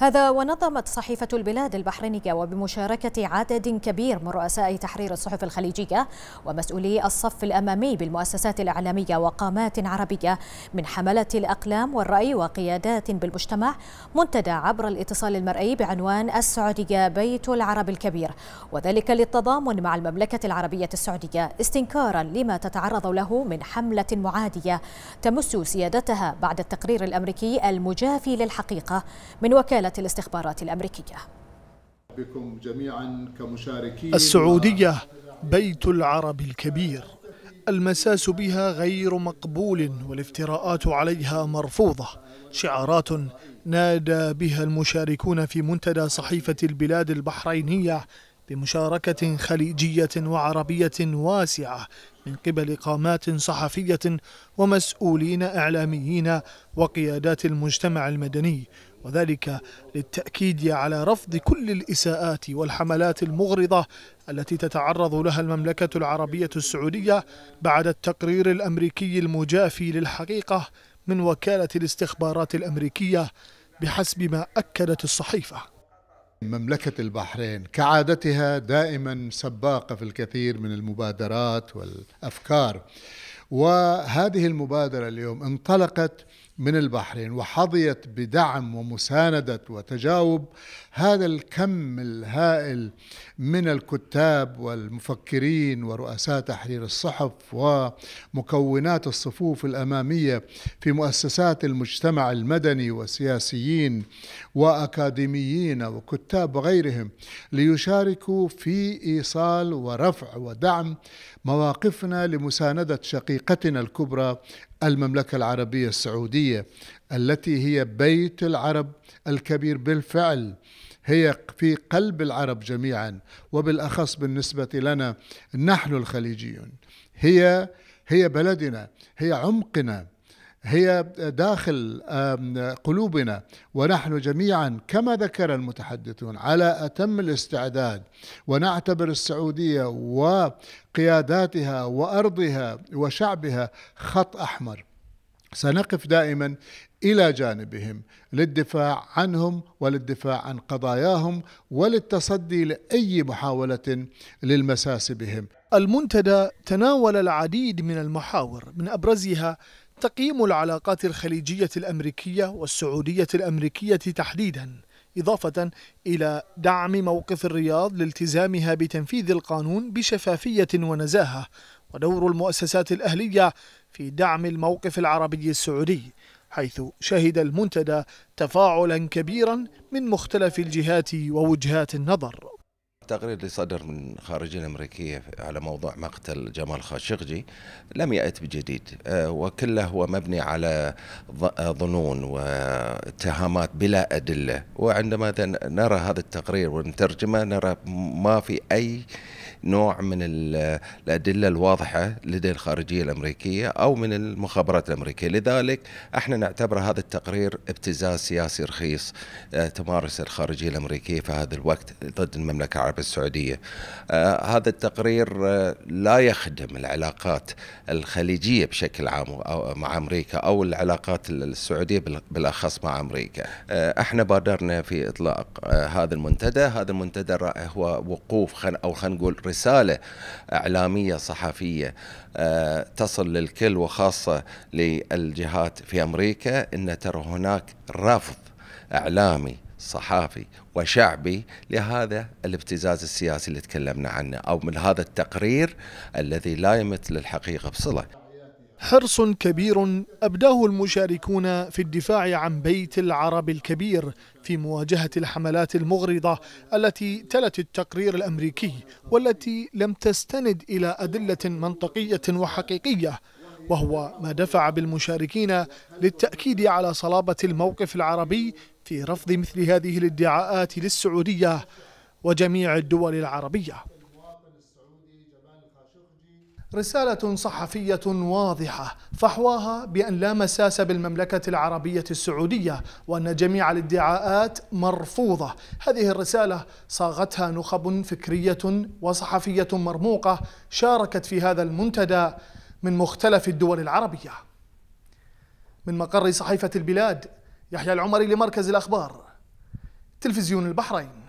هذا ونظمت صحيفة البلاد البحرينية وبمشاركة عدد كبير من رؤساء تحرير الصحف الخليجية ومسؤولي الصف الأمامي بالمؤسسات الإعلامية وقامات عربية من حملة الأقلام والرأي وقيادات بالمجتمع منتدى عبر الاتصال المرئي بعنوان السعودية بيت العرب الكبير وذلك للتضامن مع المملكة العربية السعودية استنكارا لما تتعرض له من حملة معادية تمس سيادتها بعد التقرير الأمريكي المجافي للحقيقة من وكالة وكالة الاستخبارات الأمريكية بكم جميعا كمشاركين السعودية بيت العرب الكبير المساس بها غير مقبول والافتراءات عليها مرفوضة شعارات نادى بها المشاركون في منتدى صحيفة البلاد البحرينية بمشاركة خليجية وعربية واسعة من قبل قامات صحفية ومسؤولين إعلاميين وقيادات المجتمع المدني وذلك للتأكيد على رفض كل الإساءات والحملات المغرضة التي تتعرض لها المملكة العربية السعودية بعد التقرير الأمريكي المجافي للحقيقة من وكالة الاستخبارات الأمريكية بحسب ما أكدت الصحيفة مملكة البحرين كعادتها دائما سباقة في الكثير من المبادرات والأفكار وهذه المبادرة اليوم انطلقت من البحرين وحظيت بدعم ومساندة وتجاوب هذا الكم الهائل من الكتاب والمفكرين ورؤساء تحرير الصحف ومكونات الصفوف الأمامية في مؤسسات المجتمع المدني وسياسيين وأكاديميين وكتاب وغيرهم ليشاركوا في إيصال ورفع ودعم مواقفنا لمساندة شقيقتنا الكبرى المملكة العربية السعودية التي هي بيت العرب الكبير بالفعل هي في قلب العرب جميعا وبالأخص بالنسبة لنا نحن الخليجيون هي هي بلدنا هي عمقنا هي داخل قلوبنا ونحن جميعا كما ذكر المتحدثون على اتم الاستعداد ونعتبر السعوديه وقياداتها وارضها وشعبها خط احمر سنقف دائما الى جانبهم للدفاع عنهم وللدفاع عن قضاياهم وللتصدي لاي محاوله للمساس بهم. المنتدى تناول العديد من المحاور من ابرزها تقييم العلاقات الخليجية الأمريكية والسعودية الأمريكية تحديدا إضافة إلى دعم موقف الرياض لالتزامها بتنفيذ القانون بشفافية ونزاهة ودور المؤسسات الأهلية في دعم الموقف العربي السعودي حيث شهد المنتدى تفاعلا كبيرا من مختلف الجهات ووجهات النظر التقرير اللي صدر من خارجين الأمريكية على موضوع مقتل جمال خاشقجي لم يأت بجديد آه، وكله هو مبني على آه، ظنون واتهامات بلا أدلة وعندما نرى هذا التقرير ونترجمه نرى ما في أي نوع من الأدلة الواضحة لدى الخارجية الأمريكية أو من المخابرات الأمريكية لذلك احنا نعتبر هذا التقرير ابتزاز سياسي رخيص آه، تمارس الخارجية الأمريكية في هذا الوقت ضد المملكة العربية السعودية آه، هذا التقرير آه، لا يخدم العلاقات الخليجية بشكل عام مع أمريكا أو العلاقات السعودية بالأخص مع أمريكا احنا بادرنا في إطلاق هذا المنتدى هذا المنتدى هو وقوف أو خلينا نقول رساله اعلاميه صحفيه آه، تصل للكل وخاصه للجهات في امريكا ان ترى هناك رفض اعلامي صحافي وشعبي لهذا الابتزاز السياسي اللي تكلمنا عنه او من هذا التقرير الذي لا يمت للحقيقه بصله حرص كبير أبداه المشاركون في الدفاع عن بيت العرب الكبير في مواجهة الحملات المغرضة التي تلت التقرير الأمريكي والتي لم تستند إلى أدلة منطقية وحقيقية وهو ما دفع بالمشاركين للتأكيد على صلابة الموقف العربي في رفض مثل هذه الادعاءات للسعودية وجميع الدول العربية رسالة صحفية واضحة فحواها بأن لا مساس بالمملكة العربية السعودية وأن جميع الادعاءات مرفوضة هذه الرسالة صاغتها نخب فكرية وصحفية مرموقة شاركت في هذا المنتدى من مختلف الدول العربية من مقر صحيفة البلاد يحيى العمري لمركز الأخبار تلفزيون البحرين